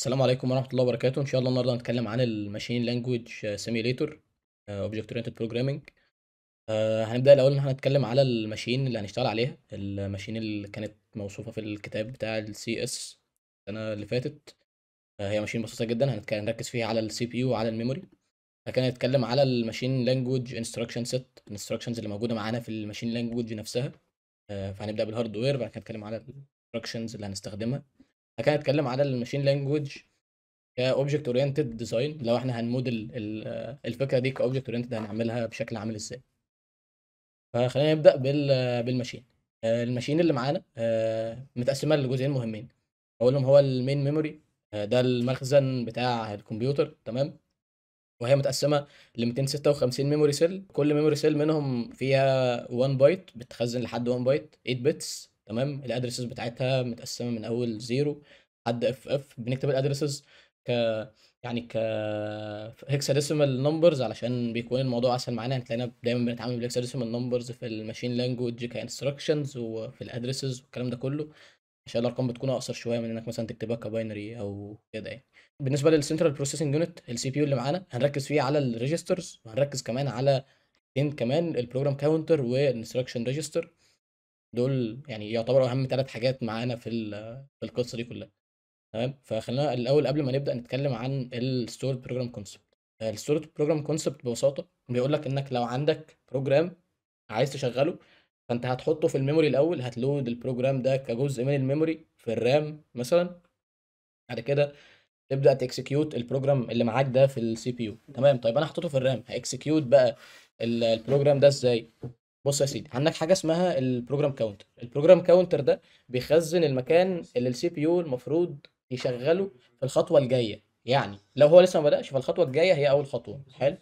السلام عليكم ورحمه الله وبركاته ان شاء الله النهارده هنتكلم عن الماشين لانجويج سيميليتور اوبجكت اورينتد بروجرامنج هنبدا الاول ان احنا هنتكلم على الماشين اللي هنشتغل عليها الماشين اللي كانت موصوفه في الكتاب بتاع السي اس السنه اللي فاتت آه، هي ماشين بسيطه جدا هنركز فيها على السي بي يو وعلى الميموري لكن هنتكلم على الماشين لانجويج انستراكشن سيت الانستراكشنز اللي موجوده معانا في الماشين لانجويج نفسها آه، فهنبدا بالهاردوير بعد كده هنتكلم على الانستراكشنز اللي هنستخدمها كان اتكلم على الماشين لانجوج كاوبجكت اورينتد ديزاين لو احنا هنموديل الفكره دي كاوبجكت اورينتد هنعملها بشكل عامل ازاي فخلينا نبدا بالماشين آه، الماشين اللي معانا آه، متقسمه لجزئين مهمين اولهم هو المين ميموري آه، ده المخزن بتاع الكمبيوتر تمام وهي متقسمه ل 256 ميموري سيل كل ميموري سيل منهم فيها 1 بايت بتخزن لحد 1 بايت 8 بتس تمام الادرسز بتاعتها متقسمه من اول زيرو لحد اف اف بنكتب الادرسز ك يعني ك هيكساديسيمال نمبرز علشان بيكون الموضوع اسهل معانا هتلاقينا يعني دايما بنتعامل بالهيكساديسيمال نمبرز في الماشين لانجوج كانستراكشنز وفي الادرسز والكلام ده كله عشان الارقام بتكون اقصر شويه من انك مثلا تكتبها كباينري او كده يعني بالنسبه للسنترال بروسيسنج يونت السي بي يو اللي معانا هنركز فيه على الريجسترز وهنركز كمان على كمان البروجرام كاونتر والانستراكشن ريجستر دول يعني يعتبروا اهم ثلاث حاجات معانا في في القصه دي كلها تمام فخلينا الاول قبل ما نبدا نتكلم عن الستور بروجرام كونسبت الستور بروجرام كونسبت ببساطه بيقول لك انك لو عندك بروجرام عايز تشغله فانت هتحطه في الميموري الاول هتلود البروجرام ده كجزء من الميموري في الرام مثلا بعد كده تبدا تكسكيوت البروجرام اللي معاك ده في السي بي يو تمام طيب انا حطيته في الرام هاكسكيوت بقى البروجرام ده ازاي بص يا سيدي عندك حاجه اسمها البروجرام كاونتر البروجرام كاونتر ده بيخزن المكان اللي السي بي يو المفروض يشغله في الخطوه الجايه يعني لو هو لسه ما بداش فالخطوه الجايه هي اول خطوه حلو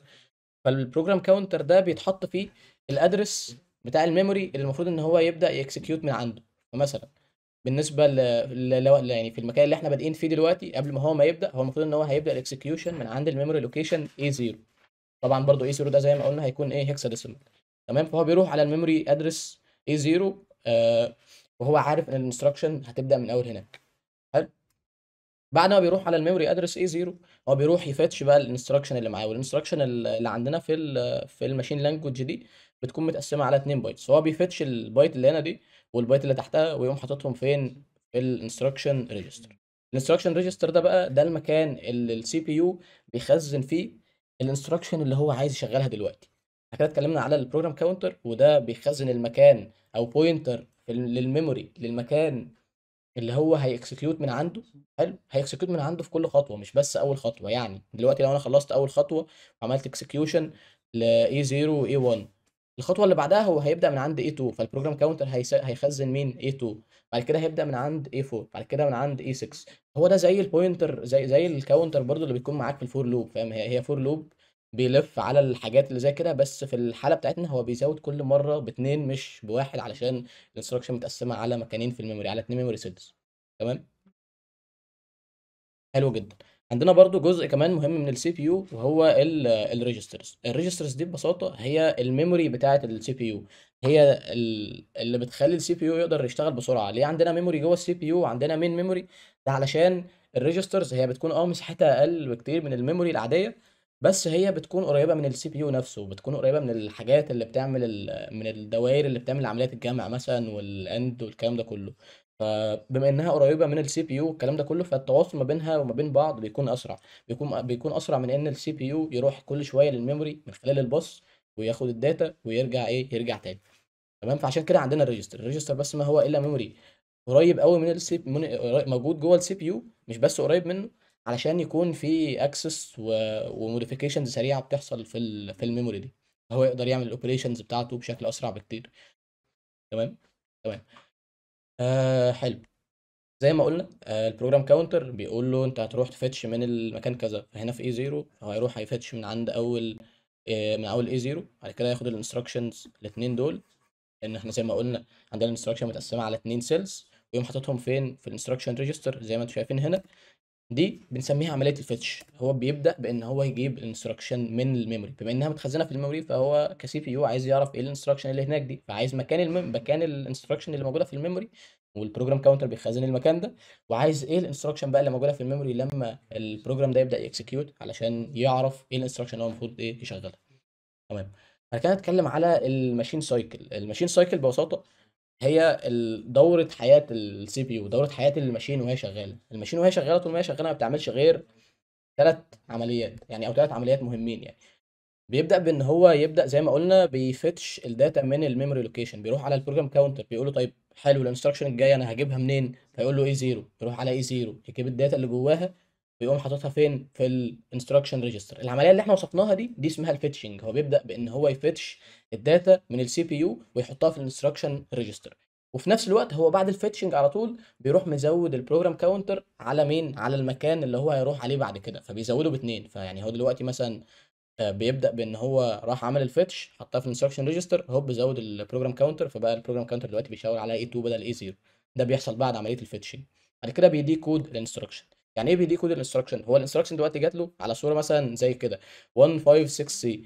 فالبروجرام كاونتر ده بيتحط فيه الادرس بتاع الميموري اللي المفروض ان هو يبدا يكسكيوت من عنده فمثلا بالنسبه ل... ل... ل... يعني في المكان اللي احنا بادئين فيه دلوقتي قبل ما هو ما يبدا هو المفروض ان هو هيبدا الاكسكيوشن من عند الميموري لوكيشن A0 طبعا برضو A0 ده زي ما قلنا هيكون ايه هيكسا ديسيمال تمام فهو بيروح على الميموري ادرس A0 آه، وهو عارف ان الانستراكشن هتبدا من اول هناك حلو بعد ما بيروح على الميموري ادرس A0 هو بيروح يفتش بقى الانستراكشن اللي معاه والانستراكشن اللي عندنا في في الماشين لانجوج دي بتكون متقسمه على 2 بايتس هو بيفتش البايت اللي هنا دي والبايت اللي تحتها ويقوم حاططهم فين في الانستراكشن ريجستر الانستراكشن ريجستر ده بقى ده المكان اللي السي بي يو بيخزن فيه الانستراكشن اللي هو عايز يشغلها دلوقتي احنا كده اتكلمنا على البروجرام كاونتر وده بيخزن المكان او بوينتر للميموري للمكان اللي هو هيكسكيوت من عنده حلو هيكسكيوت من عنده في كل خطوه مش بس اول خطوه يعني دلوقتي لو انا خلصت اول خطوه وعملت اكسكيوشن ل A0 واي A1 الخطوه اللي بعدها هو هيبدا من عند A2 فالبروجرام كاونتر هيخزن مين A2 بعد كده هيبدا من عند A4 بعد كده من عند A6 هو ده زي البوينتر زي زي الكاونتر برضو اللي بيكون معاك في الفور لوب فاهم هي هي فور لوب بيلِف على الحاجات اللي زي كده، بس في الحالة بتاعتنا هو بيزوّد كل مره باتنين مش بواحد علشان الانستراكشن متقسّمة على مكانين في الميموري على اتنين ميموري سيلز تمام؟ حلو جدًا. عندنا برضه جزء كمان مهم من السي بي يو وهو الريجسترز الريجسترز دي ببساطة هي الميموري بتاعة يو هي اللي بتخلّي السي بي يو يقدر يشتغل بسرعة. ليه عندنا ميموري جوّه السي بي يو وعندنا مين ميموري ده علشان الريجسترز هي بتكون آه مساحتها أقل بكتير من الميموري العادية بس هي بتكون قريبة من السي بي يو نفسه بتكون قريبة من الحاجات اللي بتعمل ال... من الدوائر اللي بتعمل عمليات الجمع مثلا والاند والكلام ده كله فبما انها قريبه من السي بي يو والكلام ده كله فالتواصل ما بينها وما بين بعض بيكون اسرع بيكون بيكون اسرع من ان السي بي يو يروح كل شويه للميموري من خلال الباص وياخد الداتا ويرجع ايه يرجع تاني تمام فعشان كده عندنا الريجستر الريجستر بس ما هو الا ميموري قريب قوي من السي موجود جوه السي بي يو مش بس قريب منه علشان يكون في اكسس وموديفيكيشنز سريعه بتحصل في في الميموري دي هو يقدر يعمل الاوبريشنز بتاعته بشكل اسرع بكتير تمام تمام آه حلو زي ما قلنا آه البروجرام كاونتر بيقول له انت هتروح تفتش من المكان كذا فهنا في اي 0 هو هيروح هيفتش من عند اول آه من اول اي 0 بعد كده هياخد الانستراكشنز الاثنين دول لان احنا زي ما قلنا عندنا الانستراكشن متقسمه على اثنين سيلز ويقوم حاططهم فين في الانستراكشن ريجستر زي ما انتم شايفين هنا دي بنسميها عمليه الفيتش هو بيبدا بان هو يجيب الانستراكشن من الميموري بما انها متخزنه في الميموري فهو كسي بي يو عايز يعرف ايه الانستراكشن اللي هناك دي فعايز مكان المم... مكان الانستراكشن اللي موجوده في الميموري والبروجرام كاونتر بيخزن المكان ده وعايز ايه الانستراكشن بقى اللي موجوده في الميموري لما البروجرام ده يبدا يكسكيوت علشان يعرف ايه الانستراكشن اللي هو المفروض ايه يشغلها تمام انا كده هتكلم على الماشين سايكل الماشين سايكل ببساطه هي دورة حياة السي بي يو دورة حياة الماشين وهي شغالة الماشين وهي شغالة طول ما هي شغالة ما بتعملش غير ثلاث عمليات يعني او ثلاث عمليات مهمين يعني بيبدا بان هو يبدا زي ما قلنا بيفتش الداتا من الميموري لوكيشن بيروح على البروجرام كاونتر بيقول له طيب حلو الانستراكشن الجايه انا هجيبها منين فيقول له اي 0 يروح على اي 0 يجيب الداتا اللي جواها بيقوم حاططها فين في الانستراكشن ريجستر العمليه اللي احنا وصفناها دي دي اسمها الفيتشنج هو بيبدا بان هو يفتش الداتا من السي بي يو ويحطها في الانستراكشن ريجستر وفي نفس الوقت هو بعد الفيتشنج على طول بيروح مزود البروجرام كاونتر على مين على المكان اللي هو هيروح عليه بعد كده فبيزوده باتنين فيعني هو دلوقتي مثلا آه، بيبدا بان هو راح عمل الفيتش حطها في الانستراكشن ريجستر هوب زود البروجرام كاونتر فبقى البروجرام كاونتر دلوقتي بيشاور على اي 2 بدل اي 0 ده بيحصل بعد عمليه الفيتشنج بعد كده بيديه كود الانستراكشن يعني ايه بي دي كود الانستراكشن هو الانستراكشن دلوقتي جات له على صوره مثلا زي كده 156 سي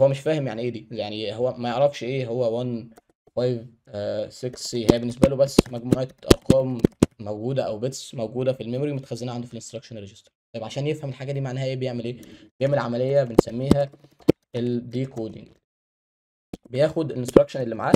هو مش فاهم يعني ايه دي يعني هو ما يعرفش ايه هو 156 سي آه، هي بالنسبه له بس مجموعه ارقام موجوده او بيتس موجوده في الميموري متخزنه عنده في الانستراكشن ريجستر طيب عشان يفهم الحاجه دي معناها ايه بيعمل ايه بيعمل عمليه بنسميها الديكودينج بياخد الانستراكشن اللي معاه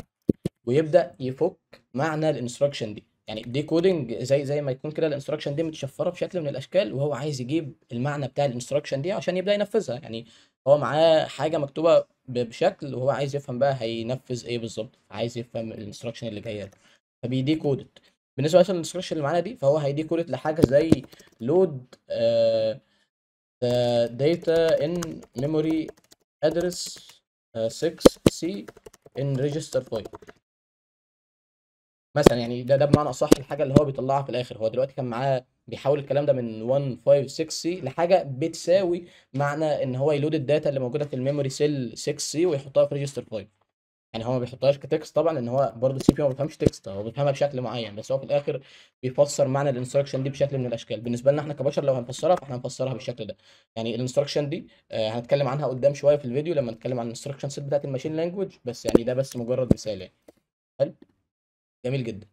ويبدا يفك معنى الانستراكشن دي يعني دي كودنج زي زي ما يكون كده الانستراكشن دي متشفره بشكل من الاشكال وهو عايز يجيب المعنى بتاع الانستراكشن دي عشان يبدا ينفذها يعني هو معاه حاجه مكتوبه بشكل وهو عايز يفهم بقى هينفذ ايه بالظبط عايز يفهم الانستراكشن اللي جايه له فبيدي كودد بالنسبه مثلا الانستراكشن اللي معانا دي فهو هيدي كودد لحاجه زي لود داتا ان ميموري ادرس 6 سي ان ريجستر 5 مثلا يعني ده ده بمعنى اصح الحاجه اللي هو بيطلعها في الاخر هو دلوقتي كان معاه بيحول الكلام ده من 156 سي لحاجه بتساوي معنى ان هو يلود الداتا اللي موجوده في الميموري سيل 6 سي ويحطها في ريجستر 5 يعني هو ما بيحطهاش كتكست طبعا ان هو برضه السي بي يو ما بيفهمش تكست هو بيفهمها بشكل معين بس هو في الاخر بيفسر معنى الانستراكشن دي بشكل من الاشكال بالنسبه لنا احنا كبشر لو هنفسرها فاحنا هنفسرها بالشكل ده يعني الانستراكشن دي آه، هنتكلم عنها قدام شويه في الفيديو لما نتكلم عن الانستراكشن سيت بتاعت الماشين لانجوج بس يعني ده بس مجرد مثال يعني حلو جميل جدا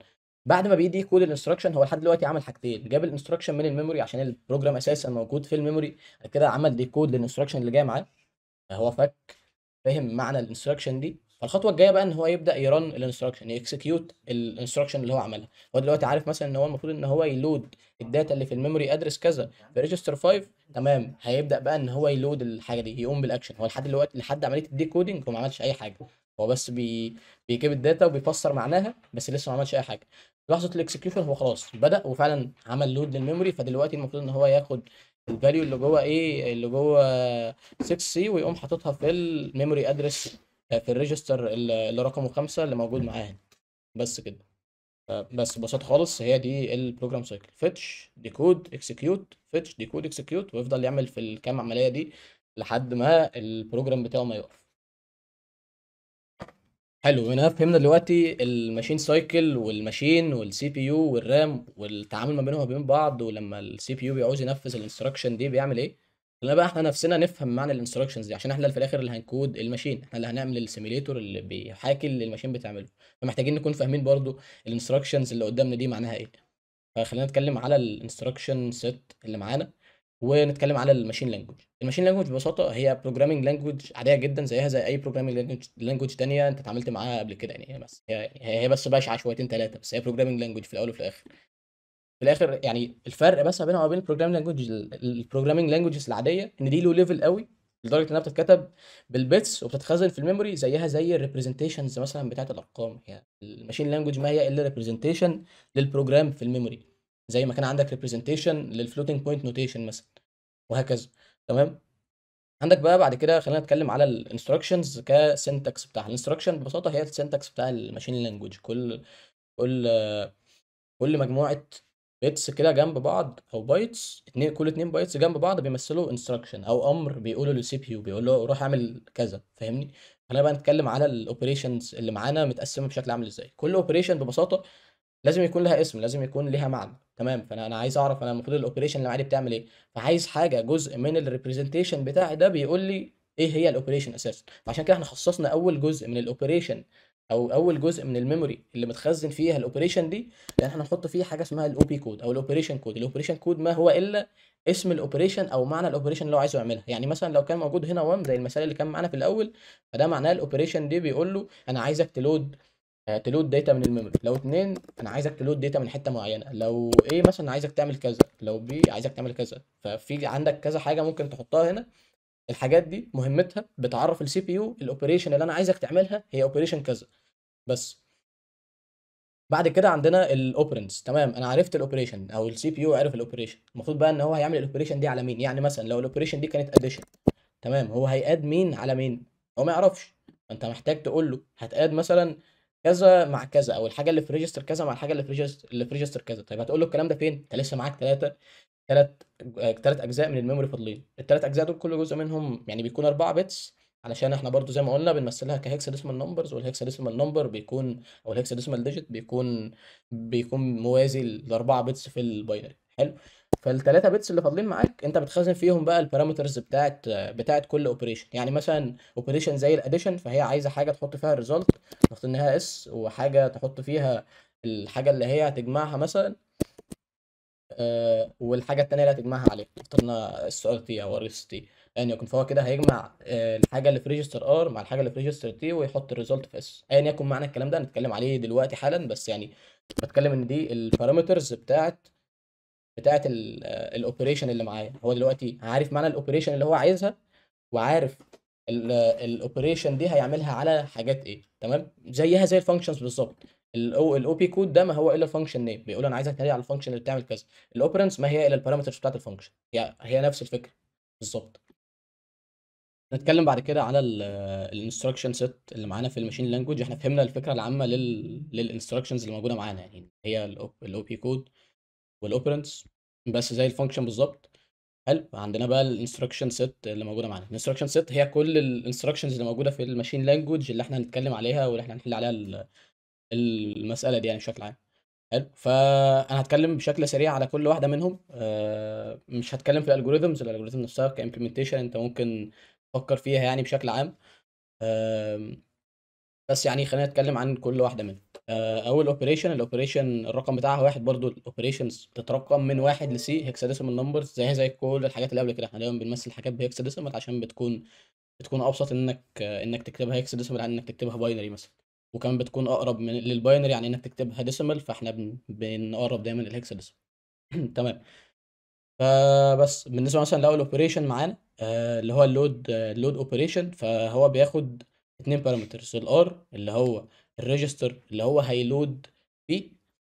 بعد ما بيدي كود الانستراكشن هو لحد دلوقتي عمل حاجتين جاب الانستراكشن من الميموري عشان البروجرام اساسا موجود في الميموري كده عمل ديكود للانستراكشن اللي جاي معاه هو فك فهم معنى الانستراكشن دي فالخطوه الجايه بقى ان هو يبدا يرن الانستراكشن يكسكيوت الانستراكشن اللي هو عملها هو دلوقتي عارف مثلا ان هو المفروض ان هو يلود الداتا اللي في الميموري ادرس كذا في ريجستر 5 تمام هيبدا بقى ان هو يلود الحاجه دي يقوم بالاكشن هو لحد دلوقتي لحد عمليه الديكودنج هو ما عملش اي حاجه هو بس بي... بيجيب الداتا وبيفسر معناها بس لسه ما عملش اي حاجه لحظه الاكسكيوشن هو خلاص بدا وفعلا عمل لود للميموري فدلوقتي المفروض ان هو ياخد الفاليو اللي جوه ايه اللي جوه 6 سي ويقوم حاططها في الميموري ادرس آه، في الريجستر اللي رقمه خمسة اللي موجود معاه بس كده آه، بس ببساطه خالص هي دي البروجرام سايكل فيتش ديكود اكسكيوت فيتش ديكود اكسكيوت ويفضل يعمل في الكام عمليه دي لحد ما البروجرام بتاعه ما يقف حلو هنا فهمنا دلوقتي الماشين سايكل والماشين والسي بي يو والرام والتعامل ما بينهم وبين بعض ولما السي بي يو بيعوز ينفذ الانستراكشن دي بيعمل ايه خلينا بقى احنا نفسنا نفهم معنى الانستراكشنز دي عشان احنا في الاخر اللي هنكود الماشين احنا اللي هنعمل السيميليتور اللي بيحاكي اللي الماشين بتعمله فمحتاجين نكون فاهمين برضو الانستراكشنز اللي قدامنا دي معناها ايه فخلينا نتكلم على الانستراكشن سيت اللي معانا ونتكلم على الماشين لانجوج الماشين لانجوج ببساطه هي بروجرامنج لانجوج عاديه جدا زيها زي اي بروجرامنج لانجوج ثانيه انت اتعاملت معاها قبل كده يعني هي بس هي, يعني، هي بس بشعه شويتين ثلاثه بس هي بروجرامنج لانجوج في الاول وفي الاخر في الاخر يعني الفرق بس ما بينها وبين البروجرامنج لانجوج البروجرامنج لانجوجز العاديه ان دي له ليفل قوي لدرجه انها بتتكتب بالبيتس وبتتخزن في الميموري زيها زي الريبريزنتيشنز مثلا بتاعه الارقام يعني الماشين لانجوج ما هي الا ريبريزنتيشن للبروجرام في الميموري زي ما كان عندك ريبريزنتيشن للفلوتنج بوينت نوتيشن مثلا وهكذا تمام عندك بقى بعد كده خلينا نتكلم على الانستراكشنز كسنتكس بتاعها الانستراكشن ببساطه هي السنتكس بتاع الماشين لانجوج كل كل كل مجموعه بيتس كده جنب بعض او بايتس اتنين كل اتنين بايتس جنب بعض بيمثلوا انستراكشن او امر بيقوله للسي بي يو بيقول له روح اعمل كذا فاهمني خلينا بقى نتكلم على الاوبريشنز اللي معانا متقسمه بشكل عامل ازاي كل اوبريشن ببساطه لازم يكون لها اسم لازم يكون لها معنى تمام فانا انا عايز اعرف انا المفروض الاوبريشن اللي معايا دي بتعمل ايه فعايز حاجه جزء من الريبريزنتيشن بتاعي ده بيقول لي ايه هي الاوبريشن اساسا فعشان كده احنا خصصنا اول جزء من الاوبريشن او اول جزء من الميموري اللي متخزن فيها الاوبريشن دي لان احنا هنحط فيه حاجه اسمها الاو بي كود او الاوبريشن كود الاوبريشن كود ما هو الا اسم الاوبريشن او معنى الاوبريشن اللي هو عايزه يعملها يعني مثلا لو كان موجود هنا 1 زي المثال اللي كان معانا في الاول فده معناه الاوبريشن دي بيقول له انا عايزك تلود تلود داتا من الميموري لو اتنين انا عايزك تلود داتا من حته معينه لو ايه مثلا عايزك تعمل كذا لو بي عايزك تعمل كذا ففي عندك كذا حاجه ممكن تحطها هنا الحاجات دي مهمتها بتعرف السي بي يو الاوبريشن اللي انا عايزك تعملها هي اوبريشن كذا بس بعد كده عندنا الاوبرنس تمام انا عرفت الاوبريشن او السي بي يو عرف الاوبريشن المفروض بقى ان هو هيعمل الاوبريشن دي على مين يعني مثلا لو الاوبريشن دي كانت اديشن تمام هو هياد مين على مين هو ما يعرفش انت محتاج تقول له هتاد مثلا كذا مع كذا او الحاجه اللي في ريجستر كذا مع الحاجه اللي في ريجستر اللي في ريجستر كذا طيب هتقول له الكلام ده فين انت لسه معاك ثلاثه ثلاث ثلاث آه، اجزاء من الميموري فاضلين الثلاث اجزاء دول كل جزء منهم يعني بيكون 4 بتس علشان احنا برضو زي ما قلنا بنمثلها ديسمال نمبرز ديسمال نمبر بيكون او ديسمال ديجيت بيكون بيكون موازي لاربعه بتس في الباينري حلو فالثلاثه بيتس اللي فاضلين معاك انت بتخزن فيهم بقى البارامترز بتاعت بتاعت كل اوبريشن يعني مثلا اوبريشن زي الاديشن فهي عايزه حاجه تحط فيها الريزلت تحط انها اس وحاجه تحط فيها الحاجه اللي هي هتجمعها مثلا آه، والحاجه الثانيه اللي هتجمعها عليها اخترنا اس ار تي او ار اس تي يعني يكن فهو كده هيجمع آه، الحاجه اللي في ريجستر ار مع الحاجه اللي في ريجستر تي ويحط الريزلت في اس ايا يكن معنى الكلام ده هنتكلم عليه دلوقتي حالا بس يعني بتكلم ان دي البارامترز بتاعت بتاعه آه، الاوبريشن اللي معايا هو دلوقتي عارف معنى الاوبريشن اللي هو عايزها وعارف الاوبريشن آه، دي هيعملها على حاجات ايه تمام زيها زي الفانكشنز بالظبط الاو بي كود ده ما هو الا فانكشن نيم بيقول انا عايزك تنادي على الفانكشن اللي بتعمل كذا الاوبرنس ما هي الا البارامترز بتاعت الفانكشن هي هي نفس الفكره بالظبط نتكلم بعد كده على الانستراكشن آه، سيت اللي معانا في الماشين لانجوج احنا فهمنا الفكره العامه للانستراكشنز اللي موجوده معانا يعني هي الاو بي كود والاوبرنتس بس زي الفانكشن بالظبط حلو عندنا بقى الانستراكشن سيت اللي موجوده معانا الانستراكشن سيت هي كل الانستراكشنز اللي موجوده في الماشين لانجوج اللي احنا هنتكلم عليها واللي احنا هنحل عليها المساله دي يعني بشكل عام حلو فانا هتكلم بشكل سريع على كل واحده منهم أه مش هتكلم في الالجوريزمز الالجوريزم نفسها كامبلمنتيشن انت ممكن تفكر فيها يعني بشكل عام أه بس يعني خلينا نتكلم عن كل واحده منهم آه، اول اوبريشن الاوبريشن الرقم بتاعها واحد برضو الاوبريشنز بتترقم من واحد لسي هيكساديسيمال نمبرز زي زي كل الحاجات اللي قبل كده احنا دايما بنمثل حاجات بهيكساديسيمال عشان بتكون بتكون ابسط انك انك تكتبها هيكساديسيمال عن انك تكتبها باينري مثلا وكمان بتكون اقرب من للباينري عن انك تكتبها ديسيمال فاحنا بن... بنقرب دايما الهيكساديسيمال تمام فبس بالنسبه مثلا لاول اوبريشن معانا آه، اللي هو اللود اللود اوبريشن فهو بياخد اتنين بارامترز الار اللي هو الريجستر اللي هو هيلود فيه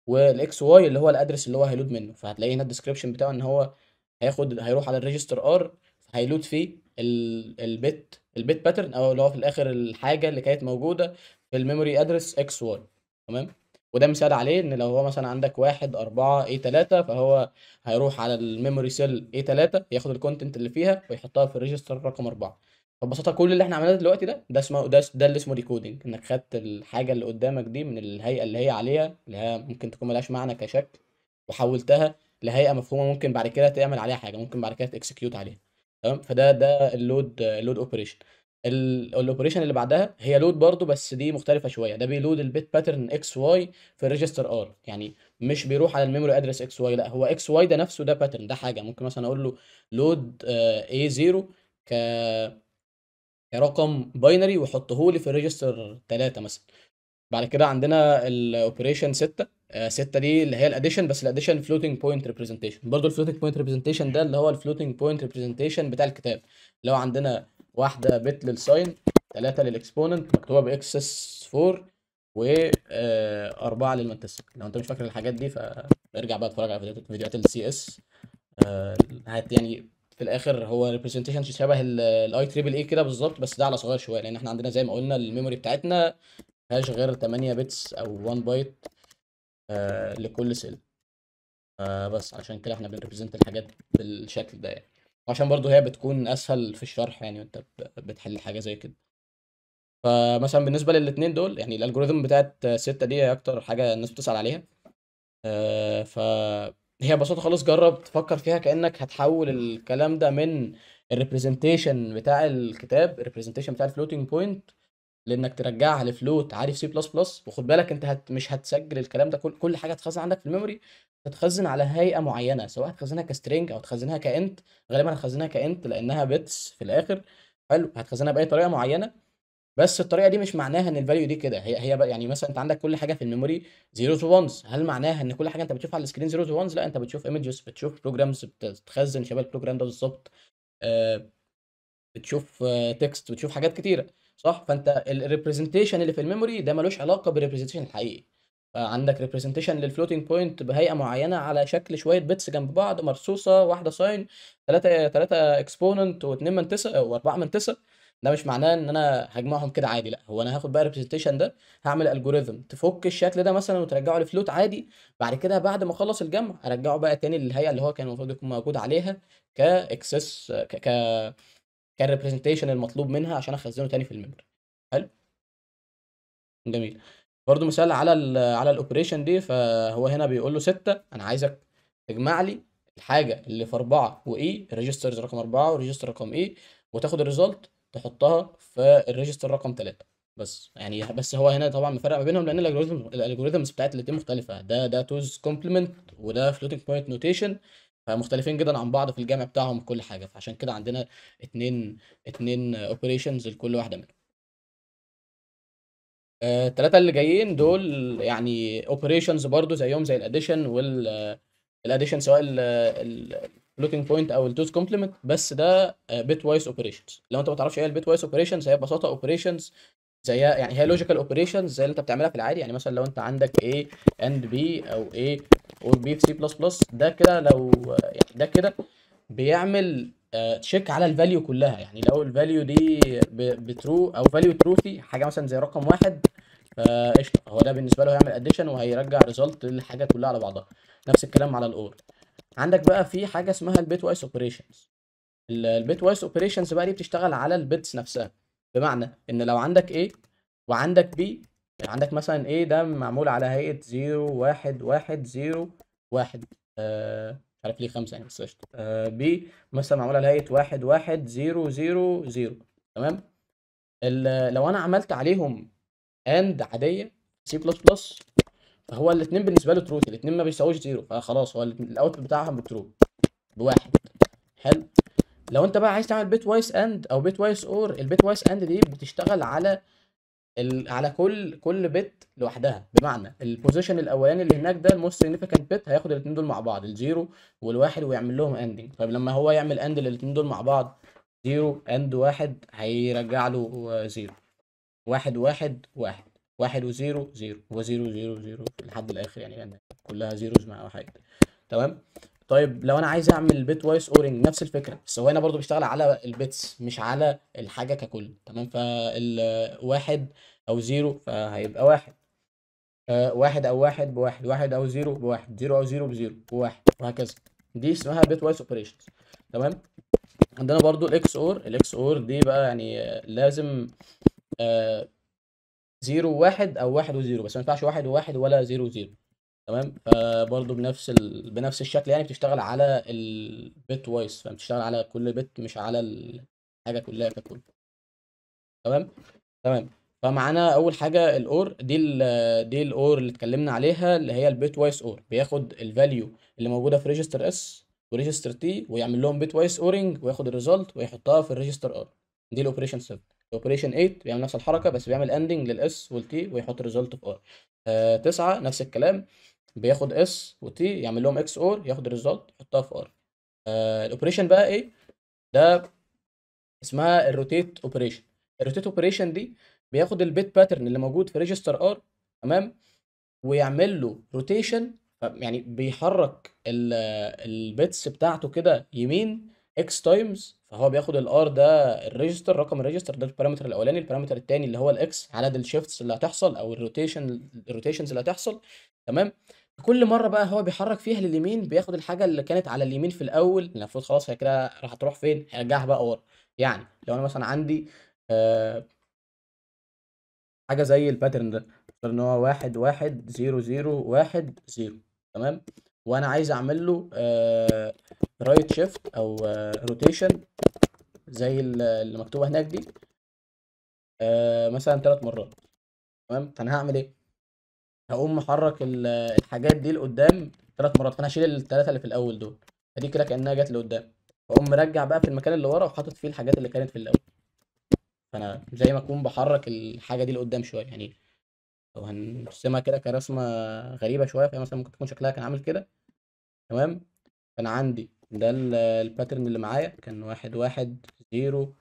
والاكس واي اللي هو الادرس اللي هو هيلود منه فهتلاقي هنا الديسكربشن بتاعه ان هو هياخد هيروح على الريجستر ار هيلود فيه البت البت باترن او اللي هو في الاخر الحاجه اللي كانت موجوده في الميموري ادرس اكس واي تمام وده مثال عليه ان لو هو مثلا عندك واحد أربعة اي 3 فهو هيروح على الميموري سيل اي 3 ياخد الكونتنت اللي فيها ويحطها في الريجستر رقم أربعة ببساطه كل اللي احنا عملناه دلوقتي ده ده اسمه ده, ده اللي اسمه ريكودنج انك خدت الحاجه اللي قدامك دي من الهيئه اللي هي عليها اللي هي ممكن تكون ملهاش معنى كشكل وحولتها لهيئه مفهومه ممكن بعد كده تعمل عليها حاجه ممكن بعد كده تكسكيوت عليها تمام فده ده اللود اللود اوبريشن الاوبريشن اللي بعدها هي لود برضو بس دي مختلفه شويه ده بيلود البيت باترن اكس واي في الريجستر ار يعني مش بيروح على الميموري ادرس اكس واي لا هو اكس واي ده نفسه ده باترن ده حاجه ممكن مثلا اقول له لود اي 0 ك رقم باينري وحطه لي في الريجستر 3 مثلا بعد كده عندنا الاوبريشن 6 6 دي اللي هي الاديشن بس الاديشن فلوتنج بوينت ريبريزنتيشن برضه الفلوتنج بوينت ريبريزنتيشن ده اللي هو الفلوتنج بوينت ريبريزنتيشن بتاع الكتاب لو عندنا واحده بت للساين 3 للاكسبوننت مكتوبه باكس 4 و 4 آه، للمنتس لو انت مش فاكر الحاجات دي فارجع بقى اتفرج على فيديوهات السي اس هات يعني في الاخر هو ريبريزنتيشن شبه الاي تريبل اي كده بالظبط بس ده على صغير شويه لان احنا عندنا زي ما قلنا الميموري بتاعتنا مفيهاش غير 8 بتس او 1 بايت آه لكل سيل آه بس عشان كده احنا بنريبريزنت الحاجات بالشكل ده يعني عشان برضو هي بتكون اسهل في الشرح يعني وانت بتحل حاجه زي كده فمثلا بالنسبه للاثنين دول يعني الالجوريزم بتاعت ستة دي هي اكتر حاجه الناس بتسال عليها آه ف هي ببساطه خالص جرب تفكر فيها كانك هتحول الكلام ده من الريبريزنتيشن بتاع الكتاب الريبريزنتيشن بتاع الفلوتنج بوينت لانك ترجعها لفلوت عارف سي بلس بلس وخد بالك انت هت مش هتسجل الكلام ده كل كل حاجه هتخزن عندك في الميموري هتخزن على هيئه معينه سواء هتخزنها كسترينج او هتخزنها كانت غالبا هتخزنها كانت لانها بيتس في الاخر حلو هتخزنها باي طريقه معينه بس الطريقه دي مش معناها ان الفاليو دي كده هي هي بقى يعني مثلا انت عندك كل حاجه في الميموري زيرو تو 1 هل معناها ان كل حاجه انت بتشوفها على السكرين زيرو تو 1 لا انت بتشوف ايمجز بتشوف بروجرامز بتخزن شبه البروجرام ده بالظبط آه، بتشوف تكست آه، بتشوف حاجات كتيره صح فانت الريبريزنتيشن اللي في الميموري ده ملوش علاقه بالريبريزنتيشن الحقيقي فعندك ريبريزنتيشن للفلوتنج بوينت بهيئه معينه على شكل شويه بيتس جنب بعض مرصوصه واحده ساين ثلاثه ثلاثه اكسبوننت واثنين من تسعه واربعه من تسعه ده مش معناه ان انا هجمعهم كده عادي لا هو انا هاخد بقى الريبريزنتيشن ده هعمل الجوريزم تفك الشكل ده مثلا وترجعه لفلوت عادي بعد كده بعد ما اخلص الجمع ارجعه بقى تاني للهيئه اللي هو كان المفروض يكون موجود عليها كاكسس ك ك كالريبريزنتيشن المطلوب منها عشان اخزنه تاني في الميموري حلو جميل برضو مثال على الـ على الاوبريشن دي فهو هنا بيقول له 6 انا عايزك تجمع لي الحاجه اللي في 4 واي ريجسترز رقم 4 وريجستر رقم اي e، وتاخد الريزلت تحطها في الريجستر رقم 3 بس يعني بس هو هنا طبعا مفرق ما بينهم لان الالجوريزم الالجوريزمز بتاعت الاثنين مختلفه ده ده توز كومبلمنت وده فلوتنج بوينت نوتيشن فمختلفين جدا عن بعض في الجمع بتاعهم كل حاجه فعشان كده عندنا اثنين اثنين اوبريشنز لكل واحده منهم آه، الثلاثه اللي جايين دول يعني اوبريشنز برضو زيهم زي الاديشن وال الاديشن سواء ال فلوتنج بوينت او التوز كومبلمنت بس ده بيت وايز اوبريشنز لو انت ما تعرفش ايه البيت وايز اوبريشنز هي ببساطه اوبريشنز زي يعني هي لوجيكال اوبريشنز زي اللي انت بتعملها في العادي يعني مثلا لو انت عندك A اند B او A اور B في c بلس بلس ده كده لو يعني ده كده بيعمل تشيك آه، على الفاليو كلها يعني لو الفاليو دي بترو او فاليو ترو في حاجه مثلا زي رقم واحد فقشطه هو ده بالنسبه له هيعمل اديشن وهيرجع ريزلت للحاجه كلها على بعضها نفس الكلام على الاور عندك بقى في حاجه اسمها البيت وايز اوبريشنز البيت وايز اوبريشنز بقى دي بتشتغل على البيتس نفسها بمعنى ان لو عندك ايه وعندك بي عندك مثلا ايه ده معمول على هيئه 0 1 1 0 1 آه عارف ليه خمسه يعني بس قشطه آه بي مثلا معمول على هيئه 1 1 0 0 0 تمام لو انا عملت عليهم اند عاديه سي بلس بلس فهو الاثنين بالنسبه له ترو الاثنين ما بيساويش زيرو فخلاص هو الاوتبوت بتاعها بترو بواحد حلو لو انت بقى عايز تعمل بيت وايس اند او بيت وايس اور البيت وايس اند دي بتشتغل على ال... على كل كل بيت لوحدها بمعنى البوزيشن الاولاني اللي هناك ده الموست سيجنيفيكانت بيت هياخد الاثنين دول مع بعض الزيرو والواحد ويعمل لهم اندنج طب لما هو يعمل اند للاثنين دول مع بعض زيرو اند واحد هيرجع له زيرو واحد واحد واحد واحد وزيرو زيرو هو زيرو زيرو زيرو لحد الاخر يعني،, يعني كلها زيروز مع واحد تمام طيب لو انا عايز اعمل بيت وايس اورنج نفس الفكره بس هو هنا برضو بيشتغل على البيتس مش على الحاجه ككل تمام فالواحد او زيرو فهيبقى واحد آه واحد او واحد بواحد واحد او زيرو بواحد زيرو او زيرو بزيرو بواحد وهكذا دي اسمها بيت وايس اوبريشنز تمام عندنا برضو الاكس اور الاكس اور دي بقى يعني لازم آه 0 و 1 او 1 و0 بس ما ينفعش 1 و1 ولا 0 و0 تمام فبرضه بنفس ال... بنفس الشكل يعني بتشتغل على البيت وايز فبتشتغل على كل بت مش على الحاجه كلها ككل تمام تمام فمعانا اول حاجه الاور دي ال دي الاور اللي اتكلمنا عليها اللي هي البيت وايز اور بياخد الفاليو اللي موجوده في ريجستر اس وريجستر تي ويعمل لهم بيت وايز اورنج وياخد الريزلت ويحطها في الريجستر ار دي الاوبريشن 7 اوبريشن 8 بيعمل نفس الحركه بس بيعمل اندنج للاس والتي ويحط ريزلت في ار آه 9 نفس الكلام بياخد اس وتي يعمل لهم اكس اور ياخد ريزلت يحطها في ار آه الاوبريشن بقى ايه ده اسمها الروتيت اوبريشن الروتيت اوبريشن دي بياخد البيت باترن اللي موجود في ريجستر ار تمام ويعمل له روتيشن يعني بيحرك البيتس بتاعته كده يمين اكس تايمز فهو بياخد الار ده الريجستر رقم الريجستر ده البارامتر الاولاني البارامتر الثاني اللي هو الاكس عدد الشيفتس اللي هتحصل او الروتيشن الروتيشنز اللي هتحصل تمام كل مره بقى هو بيحرك فيها لليمين بياخد الحاجه اللي كانت على اليمين في الاول المفروض خلاص هي كده هتروح فين هيرجعها بقى ورا يعني لو انا مثلا عندي آه حاجه زي الباترن ده ان هو 1 1 0 0 1 0 تمام وانا عايز اعمل له رايت شيفت او روتيشن آه، زي اللي مكتوبه هناك دي آه، مثلا ثلاث مرات تمام فانا هعمل ايه هقوم محرك الحاجات دي لقدام ثلاث مرات فانا هشيل الثلاثه اللي في الاول دول فدي كده كانها جت لقدام واقوم مرجع بقى في المكان اللي ورا وحاطط فيه الحاجات اللي كانت في الاول فانا زي ما اكون بحرك الحاجه دي لقدام شويه يعني لو هنرسمها كده كرسمة غريبة شوية فهي مثلا ممكن تكون شكلها كان عامل كده تمام انا عندي ده الباترن اللي معايا كان واحد واحد زيرو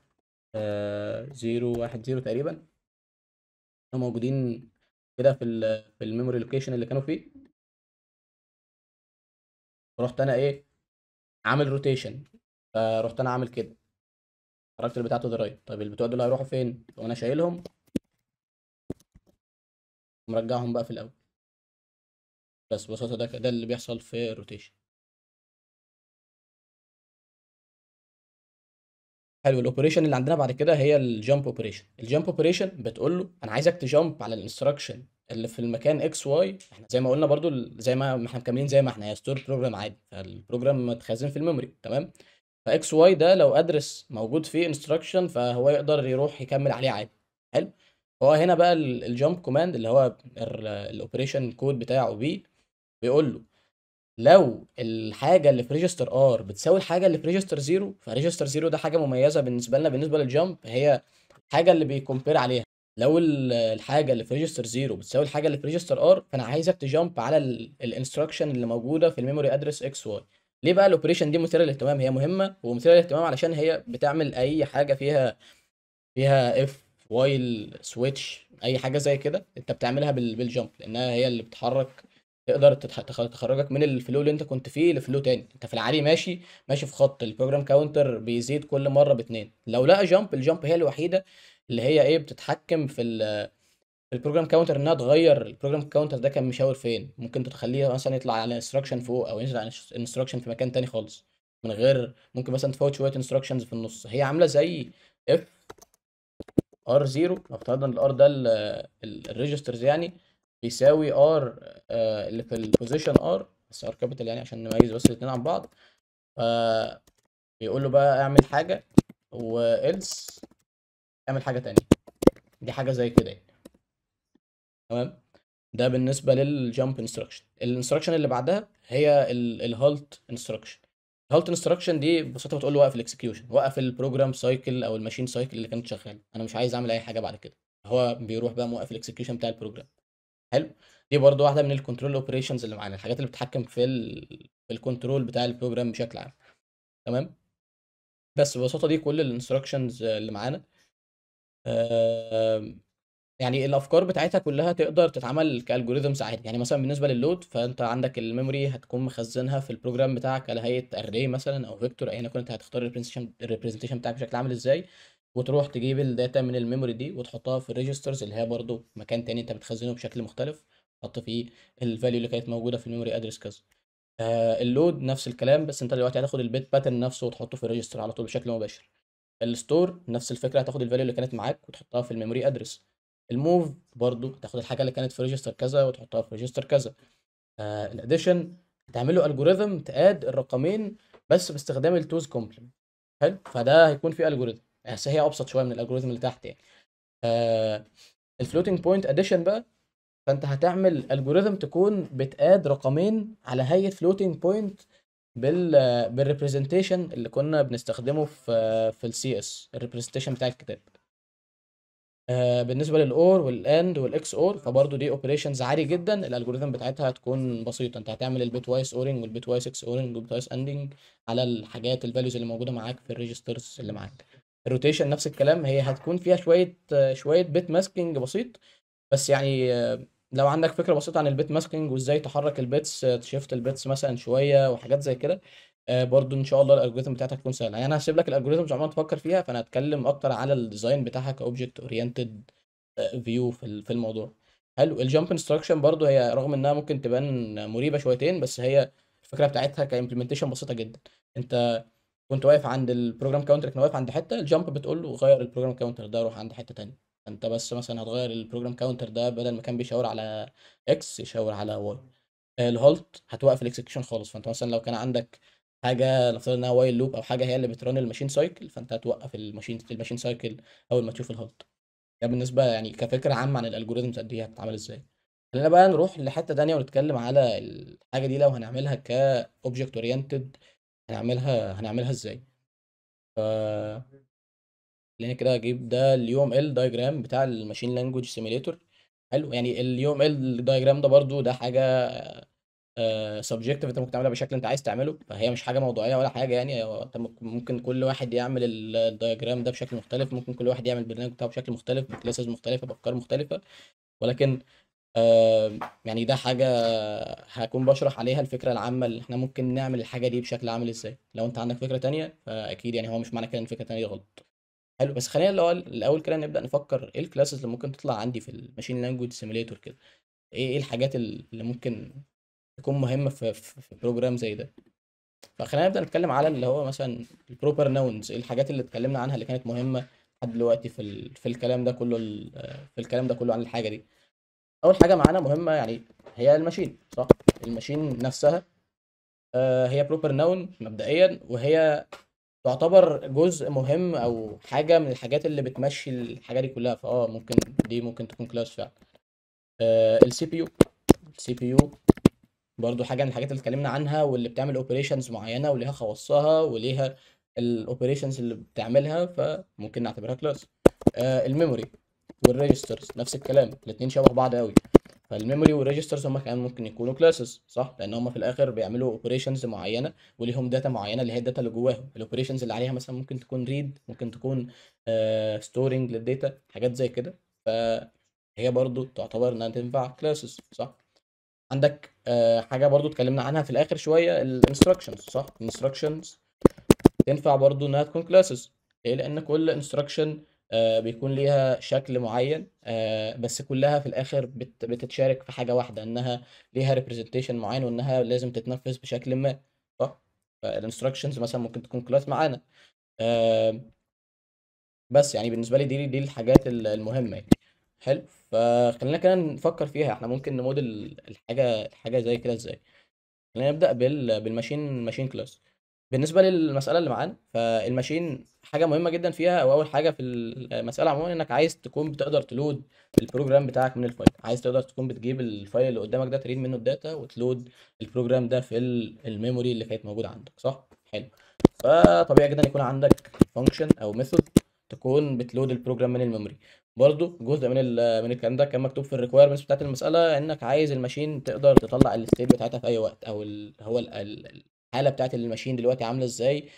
آه زيرو واحد زيرو تقريبا كانوا موجودين كده في ال في الميموري لوكيشن اللي كانوا فيه رحت انا ايه عامل روتيشن فرحت انا عامل كده الكاركتر بتاعته ده طيب البتوع دول هيروحوا فين؟ وانا شايلهم مرجعهم بقى في الاول بس ببساطه ده ده اللي بيحصل في الروتيشن حلو الاوبريشن اللي عندنا بعد كده هي الجامب اوبريشن الجامب اوبريشن بتقول له انا عايزك تجامب على الانستراكشن اللي في المكان اكس واي احنا زي ما قلنا برضو زي ما احنا مكملين زي ما احنا هي ستور بروجرام عادي فالبروجرام متخزن في الميموري تمام فاكس واي ده لو ادرس موجود فيه انستراكشن فهو يقدر يروح يكمل عليه عادي حلو هو هنا بقى الجامب كوماند اللي هو الاوبريشن كود بتاعه بي بيقول له لو الحاجه اللي في ريجستر ار بتساوي الحاجه اللي في ريجستر زيرو فريجستر زيرو ده حاجه مميزه بالنسبه لنا بالنسبه للجامب هي الحاجه اللي بيكمبير عليها لو الحاجه اللي في ريجستر زيرو بتساوي الحاجه اللي في ريجستر ار فانا عايزك تجامب على الانستراكشن اللي موجوده في الميموري ادرس اكس واي ليه بقى الاوبريشن دي مثيره للاهتمام هي مهمه ومثيره للاهتمام علشان هي بتعمل اي حاجه فيها فيها اف وايل سويتش اي حاجه زي كده انت بتعملها بالجامب لانها هي اللي بتحرك تقدر تخرجك من الفلو اللي انت كنت فيه لفلو تاني انت في العادي ماشي ماشي في خط البروجرام كاونتر بيزيد كل مره باتنين لو لقى جامب الجامب هي الوحيده اللي هي ايه بتتحكم في البروجرام كاونتر انها تغير البروجرام كاونتر ده كان مشاور فين ممكن تخليه مثلا يطلع على انستراكشن فوق او ينزل على انستراكشن في مكان تاني خالص من غير ممكن مثلا تفوت شويه انستراكشنز في النص هي عامله زي اف ار 0 افترضا الار ده الريجسترز يعني بيساوي ار آه، اللي في البوزيشن ار بس ار كابيتال يعني عشان نميز بس الاثنين عن بعض بيقول له بقى اعمل حاجه والس اعمل حاجه تانية دي حاجه زي كده يعني تمام ده بالنسبه للجامب انستراكشن الانستراكشن اللي بعدها هي الهالت انستراكشن هالت انستراكشن دي ببساطه بتقول له وقف الاكسكيوشن وقف البروجرام سايكل او الماشين سايكل اللي كانت شغاله انا مش عايز اعمل اي حاجه بعد كده هو بيروح بقى موقف الاكسكيوشن بتاع البروجرام حلو دي برضو واحده من الكنترول اوبريشنز اللي معانا الحاجات اللي بتتحكم في ال... في الكنترول بتاع البروجرام بشكل عام تمام بس ببساطه دي كل الانستراكشنز اللي معانا يعني الأفكار بتاعتها كلّها تقدر تتعمل كالجوريزمز عادي، يعني مثلًا بالنسبة لللود فأنت عندك الميموري هتكون مخزّنها في البروجرام بتاعك على هيئة اري مثلًا أو فيكتور أيًا كنت أنت هتختار الريبريزنتيشن بتاعك بشكل عامل إزاي، وتروح تجيب الداتا من الميموري دي وتحطها في الريجسترز اللي هي برضه مكان تاني أنت بتخزّنه بشكل مختلف، تحط فيه الفاليو اللي كانت موجودة في الميموري ادرس كذا. آه اللود نفس الكلام بس أنت دلوقتي هتاخد البيت باتن نفسه وتحطه في الريجستر على طول بشكل مباشر. الستور نفس الفكرة هتاخد الفاليو اللي كانت معاك وتحطها في الميموري ادرس الموف برضو تاخد الحاجه اللي كانت في ريجستر كذا وتحطها في ريجستر كذا الاديشن تعمل له الجوريزم تاد الرقمين بس باستخدام التوز كومبلمنت حلو فده هيكون فيه الجوريزم بس هي ابسط شويه من الالجوريزم اللي تحت يعني الفلوتنج بوينت اديشن بقى فانت هتعمل الجوريزم تكون بتاد رقمين على هيئه فلوتنج بوينت بال بالريبريزنتيشن اللي كنا بنستخدمه في في السي اس الريبريزنتيشن بتاع الكتاب آه بالنسبه للاور والاند والاكس اور فبرضه دي اوبريشنز عالي جدا الالجوريثم بتاعتها هتكون بسيطه انت هتعمل البيت وايز اورنج والبيت وايز اكس اورنج والبيت وايز اندنج على الحاجات الفاليوز اللي موجوده معاك في الريجسترز اللي معاك الروتيشن نفس الكلام هي هتكون فيها شويه آه، شويه بيت ماسكينج بسيط بس يعني آه، لو عندك فكره بسيطه عن البيت ماسكينج وازاي تحرك البيتس تشيفت البيتس مثلا شويه وحاجات زي كده آه برضو ان شاء الله الالجوريثم بتاعتك تكون سهله يعني انا هسيب لك الالجوريثم عمال تفكر فيها فانا هتكلم اكتر على الديزاين بتاعها كاوبجكت اورينتد فيو في الموضوع حلو الجامب انستراكشن برضو هي رغم انها ممكن تبان مريبه شويتين بس هي الفكره بتاعتها كامبلمنتيشن بسيطه جدا انت كنت واقف عند البروجرام كاونتر كان واقف عند حته الجامب بتقول له غير البروجرام كاونتر ده روح عند حته تانية انت بس مثلا هتغير البروجرام كاونتر ده بدل ما كان بيشاور على اكس يشاور على واي آه، الهولت هتوقف الاكسكيوشن خالص فانت مثلا لو كان عندك حاجه نفترض انها وايل لوب او حاجه هي اللي بترن الماشين سايكل فانت هتوقف الماشين الماشين سايكل اول ما تشوف الهالت ده بالنسبه يعني كفكره عامه عن الالجوريزمز قد ايه هتتعمل ازاي خلينا بقى نروح لحته ثانيه ونتكلم على الحاجه دي لو هنعملها كاوبجكت اورينتد هنعملها هنعملها ازاي ف لان كده اجيب ده اليو ام ال دايجرام بتاع الماشين لانجوج سيميليتور حلو يعني اليو ام ال دايجرام ده برضو ده حاجه سبجكتيف آه، انت ممكن تعملها بالشكل انت عايز تعمله فهي مش حاجه موضوعيه ولا حاجه يعني انت ممكن كل واحد يعمل الدياجرام ده بشكل مختلف ممكن كل واحد يعمل البرنامج بتاعه بشكل مختلف بكلاسز مختلفه بافكار مختلفه ولكن آه يعني ده حاجه هكون بشرح عليها الفكره العامه اللي احنا ممكن نعمل الحاجه دي بشكل عامل ازاي لو انت عندك فكره تانية فاكيد يعني هو مش معنى كده ان فكره تانية غلط حلو بس خلينا الاول الاول كده نبدا نفكر ايه الكلاسز اللي ممكن تطلع عندي في الماشين لانجوج سيميليتور كده ايه ايه الحاجات اللي ممكن تكون مهمه في في, بروجرام زي ده فخلينا نبدا نتكلم على اللي هو مثلا البروبر ناونز إيه الحاجات اللي اتكلمنا عنها اللي كانت مهمه لحد دلوقتي في في الكلام ده كله في الكلام ده كله عن الحاجه دي اول حاجه معانا مهمه يعني هي الماشين صح الماشين نفسها آه، هي بروبر ناون مبدئيا وهي تعتبر جزء مهم او حاجه من الحاجات اللي بتمشي الحاجه دي كلها فاه ممكن دي ممكن تكون كلاس فعلا السي بي يو السي بي يو برضو حاجه من الحاجات اللي اتكلمنا عنها واللي بتعمل اوبريشنز معينه وليها خواصها وليها الاوبريشنز اللي بتعملها فممكن نعتبرها كلاس آه الميموري والريجسترز نفس الكلام الاثنين شبه بعض قوي فالميموري والريجسترز هم كمان ممكن يكونوا كلاسز صح لان هم في الاخر بيعملوا اوبريشنز معينه وليهم داتا معينه اللي هي الداتا اللي جواهم الاوبريشنز اللي عليها مثلا ممكن تكون ريد ممكن تكون ستورنج آه، للداتا حاجات زي كده فهي برضو تعتبر انها تنفع كلاسز صح عندك آه، حاجه برضو اتكلمنا عنها في الاخر شويه الانستراكشنز صح الانستراكشنز تنفع برضو انها تكون كلاسز ليه لان كل انستراكشن آه، بيكون ليها شكل معين آه، بس كلها في الاخر بتتشارك في حاجه واحده انها ليها ريبريزنتيشن معين وانها لازم تتنفذ بشكل ما صح فالانستراكشنز مثلا ممكن تكون كلاس معانا بس يعني بالنسبه لي دي دي الحاجات المهمه يعني حلو فخلينا كده نفكر فيها احنا ممكن نموديل الحاجه الحاجه زي كده ازاي خلينا نبدا بال بالماشين ماشين كلاس بالنسبه للمساله اللي معانا فالماشين حاجه مهمه جدا فيها او اول حاجه في المساله عموما انك عايز تكون بتقدر تلود البروجرام بتاعك من الفايل عايز تقدر تكون بتجيب الفايل اللي قدامك ده تريد منه الداتا وتلود البروجرام ده في الميموري اللي كانت موجوده عندك صح حلو فطبيعي جدا يكون عندك فانكشن او ميثود تكون بتلود البروجرام من الميموري برضو جزء من ال من الكلام ده كان مكتوب في الريكويرمنتس بتاعت المساله انك عايز الماشين تقدر تطلع الستيت بتاعتها في اي وقت او ال هو ال الحاله بتاعت الماشين دلوقتي عامله ازاي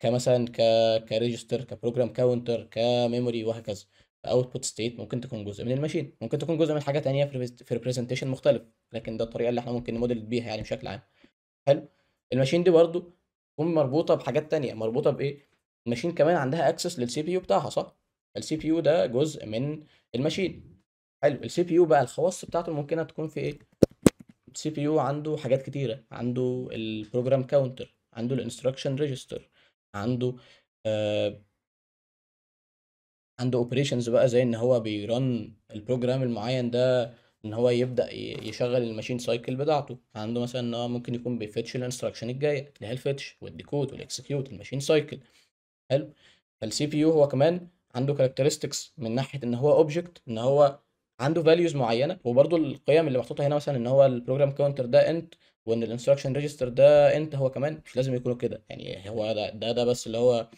كمثلا ك كريجستر كبروجرام كاونتر كميموري وهكذا اوتبوت ستيت ممكن تكون جزء من الماشين ممكن تكون جزء من حاجه تانية في ريبريزنتيشن مختلف لكن ده الطريقه اللي احنا ممكن نموديل بيها يعني بشكل عام حلو الماشين دي برضو تكون مربوطه بحاجات تانية مربوطه بايه الماشين كمان عندها اكسس للسي بي يو بتاعها صح السي بي يو ده جزء من الماشين حلو السي بي يو بقى الخواص بتاعته ممكنه تكون في ايه السي بي يو عنده حاجات كتيره عنده البروجرام كاونتر عنده الانستراكشن ريجستر عنده آه عنده اوبريشنز بقى زي ان هو بيرن البروجرام المعين ده ان هو يبدا يشغل الماشين سايكل بتاعته عنده مثلا ان هو ممكن يكون بيفتش الانستراكشن الجايه اللي هي الفتش والديكود والاكسكيوت الماشين سايكل حلو فالسي بي يو هو كمان عنده كاركترستكس من ناحيه ان هو اوبجكت ان هو عنده فاليوز معينه وبرده القيم اللي محطوطه هنا مثلا ان هو البروجرام كاونتر ده انت وان الانستراكشن ريجستر ده انت هو كمان مش لازم يكونوا كده يعني هو ده ده, ده بس اللي هو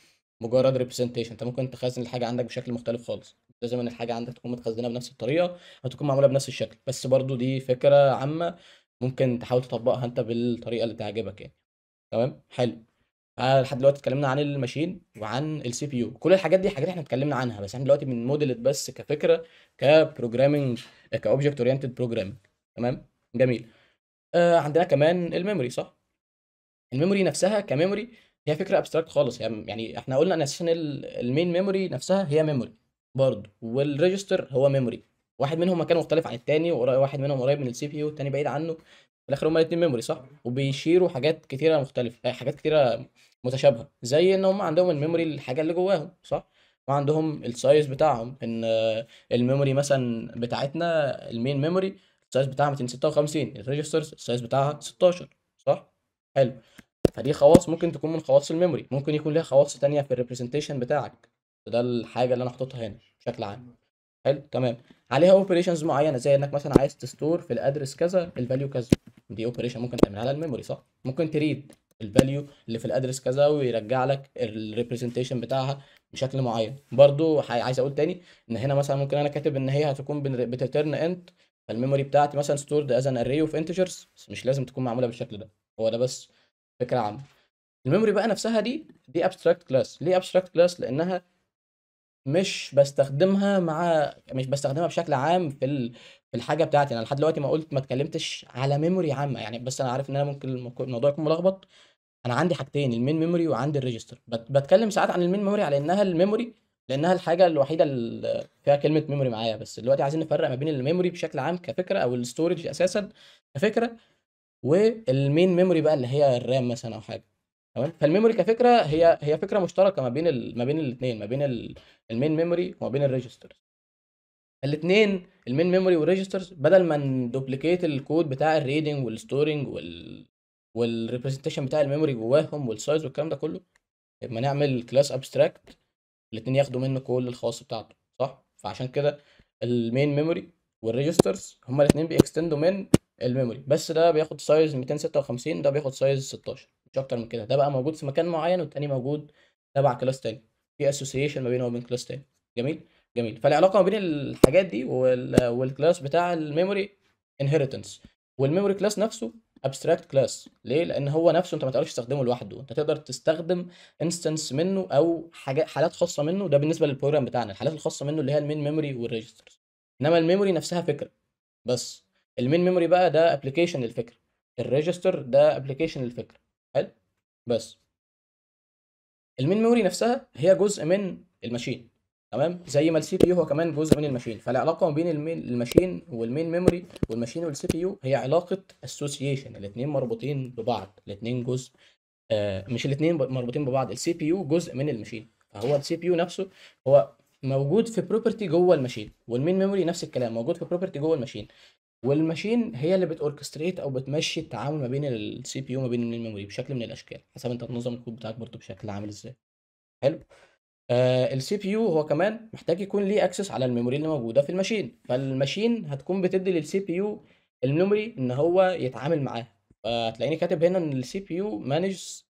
مجرد ريبريزنتيشن انت ممكن تخزن الحاجه عندك بشكل مختلف خالص لازم ان الحاجه عندك تكون متخزنه بنفس الطريقه او تكون معموله بنفس الشكل بس برضو دي فكره عامه ممكن تحاول تطبقها انت بالطريقه اللي تعجبك يعني تمام حلو آه، لحد دلوقتي اتكلمنا عن الماشين وعن السي بي يو كل الحاجات دي حاجات احنا اتكلمنا عنها بس احنا دلوقتي موديلت بس كفكره كبروجرامنج كاوبجكت اورينتد بروجرامنج تمام جميل آه عندنا كمان الميموري صح الميموري نفسها كميموري هي فكره ابستراكت خالص يعني, يعني احنا قلنا ان اساسا المين ميموري نفسها هي ميموري برضه والريجستر هو ميموري واحد منهم مكانه مختلف عن التاني واحد منهم قريب من السي بي يو والتاني بعيد عنه في الاخر هما الاثنين ميموري صح وبيشيروا حاجات كتيره مختلفه آه، حاجات كتيره متشابهه زي ان هم عندهم الميموري الحاجه اللي جواهم صح وعندهم السايز بتاعهم ان آه، الميموري مثلا بتاعتنا المين ميموري السايز بتاعها 256 الريجسترز السايز بتاعها 16 صح حلو فدي خواص ممكن تكون من خواص الميموري ممكن يكون ليها خواص تانية في الريبريزنتيشن بتاعك ده الحاجه اللي انا حاططها هنا بشكل عام حلو تمام عليها اوبريشنز معينه زي انك مثلا عايز تستور في الادرس كذا الفاليو كذا دي اوبريشن ممكن تعملها على الميموري صح ممكن تريد الفاليو اللي في الادرس كذا ويرجع لك الريبريزنتيشن بتاعها بشكل معين برضو عايز اقول تاني ان هنا مثلا ممكن انا كاتب ان هي هتكون بتترن انت فالميموري بتاعتي مثلا ستورد از ان اري اوف انتجرز مش لازم تكون معموله بالشكل ده هو ده بس فكره عامه الميموري بقى نفسها دي دي ابستراكت كلاس ليه ابستراكت كلاس لانها مش بستخدمها مع مش بستخدمها بشكل عام في ال... في الحاجه بتاعتي انا لحد دلوقتي ما قلت ما اتكلمتش على ميموري عامه يعني بس انا عارف ان انا ممكن الموضوع يكون ملخبط انا عندي حاجتين المين ميموري وعندي الريجستر بت... بتكلم ساعات عن المين ميموري على انها الميموري لانها الحاجه الوحيده اللي فيها كلمه ميموري معايا بس دلوقتي عايزين نفرق ما بين الميموري بشكل عام كفكره او الستورج اساسا كفكره والمين ميموري بقى اللي هي الرام مثلا او حاجه تمام فالميموري كفكره هي هي فكره مشتركه ما بين ال... ما بين الاثنين ما بين ال... المين ميموري وما بين الريجسترز الاثنين المين ميموري والريجسترز بدل ما ندوبليكيت الكود بتاع الريدنج والستورنج وال والريبريزنتيشن بتاع الميموري جواهم والسايز والكلام ده كله لما نعمل كلاس ابستراكت الاثنين ياخدوا منه كل الخاص بتاعته صح فعشان كده المين ميموري والريجسترز هما الاثنين بيكستندوا من الميموري بس ده بياخد سايز 256 ده بياخد سايز 16 مش اكتر من كده ده بقى موجود في مكان معين والتاني موجود تبع كلاس تاني في اسوسيشن ما بينه وبين كلاس تاني جميل جميل فالعلاقه ما بين الحاجات دي والكلاس بتاع الميموري انهيرتنس والميموري كلاس نفسه ابستراكت كلاس ليه لان هو نفسه انت ما تقدرش تستخدمه لوحده انت تقدر تستخدم انستنس منه او حاجات حالات خاصه منه ده بالنسبه للبروجرام بتاعنا الحالات الخاصه منه اللي هي المين ميموري والريجسترز انما الميموري نفسها فكره بس المين ميموري بقى ده ابلكيشن للفكره الريجستر ده ابلكيشن للفكره حلو بس المين ميموري نفسها هي جزء من الماشين تمام زي ما السي بي يو هو كمان جزء من الماشين فالعلاقه ما بين المين الماشين والمين ميموري والماشين والسي بي يو هي علاقه اسوسيشن الاثنين مربوطين ببعض الاثنين جزء آه مش الاثنين مربوطين ببعض السي بي يو جزء من الماشين فهو السي بي يو نفسه هو موجود في بروبرتي جوه الماشين والمين ميموري نفس الكلام موجود في بروبرتي جوه الماشين والماشين هي اللي بتوركستريت او بتمشي التعامل ما بين السي بي يو ما بين الميموري بشكل من الاشكال حسب انت تنظم الكود بتاعك برضه بشكل عامل ازاي حلو آه، السي بي يو هو كمان محتاج يكون ليه اكسس على الميموري اللي موجوده في الماشين فالماشين هتكون بتدي للسي بي يو الميموري ان هو يتعامل معاها فهتلاقيني كاتب هنا ان السي بي يو مانجز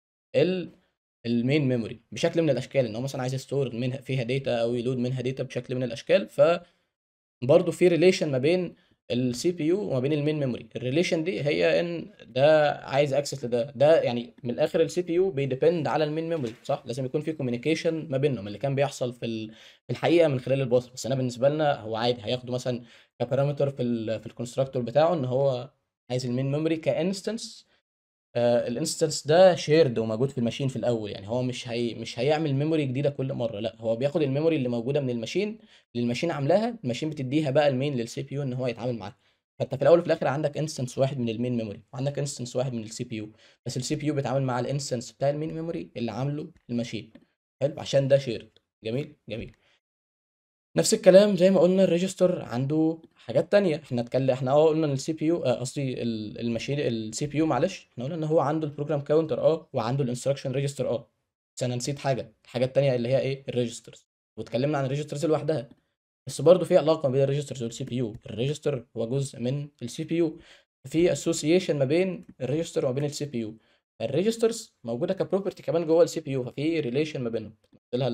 المين ميموري بشكل من الاشكال ان هو مثلا عايز يستور منها فيها داتا او يلود منها داتا بشكل من الاشكال ف برضه في ريليشن ما بين السي بي يو وما بين المين ميموري الريليشن دي هي ان ده عايز اكسس لده ده يعني من الاخر السي بي يو بيديبند على المين ميموري صح لازم يكون في كوميونيكيشن ما بينهم اللي كان بيحصل في في الحقيقه من خلال الباص بس انا بالنسبه لنا هو عادي هياخده مثلا كبارامتر في ال في الكونستراكتور بتاعه ان هو عايز المين ميموري كانستنس آه، الانستنس ده شيرد وموجود في الماشين في الاول يعني هو مش هي مش هيعمل ميموري جديده كل مره لا هو بياخد الميموري اللي موجوده من الماشين اللي الماشين عاملاها الماشين بتديها بقى المين للسي بي يو ان هو يتعامل معاها فانت في الاول وفي الاخر عندك انستنس واحد من المين ميموري وعندك انستنس واحد من السي بي يو بس السي بي يو بيتعامل مع الانستنس بتاع المين ميموري اللي عامله الماشين حلو عشان ده شيرد جميل جميل نفس الكلام زي ما قلنا الريجستر عنده حاجات تانية احنا اتكلم احنا اه قلنا ان السي بي يو قصدي الماشين السي بي يو معلش احنا قلنا ان هو عنده البروجرام كاونتر اه وعنده الانستراكشن ريجستر اه بس انا نسيت حاجه الحاجه التانية اللي هي ايه الريجسترز واتكلمنا عن الريجسترز لوحدها بس برضه في علاقه بين الريجسترز والسي بي يو الريجستر هو جزء من السي بي يو في اسوسيشن ما بين الريجستر وما بين السي بي يو الريجسترز موجوده كبروبرتي كمان جوه السي بي يو ففي ريليشن ما بينهم لها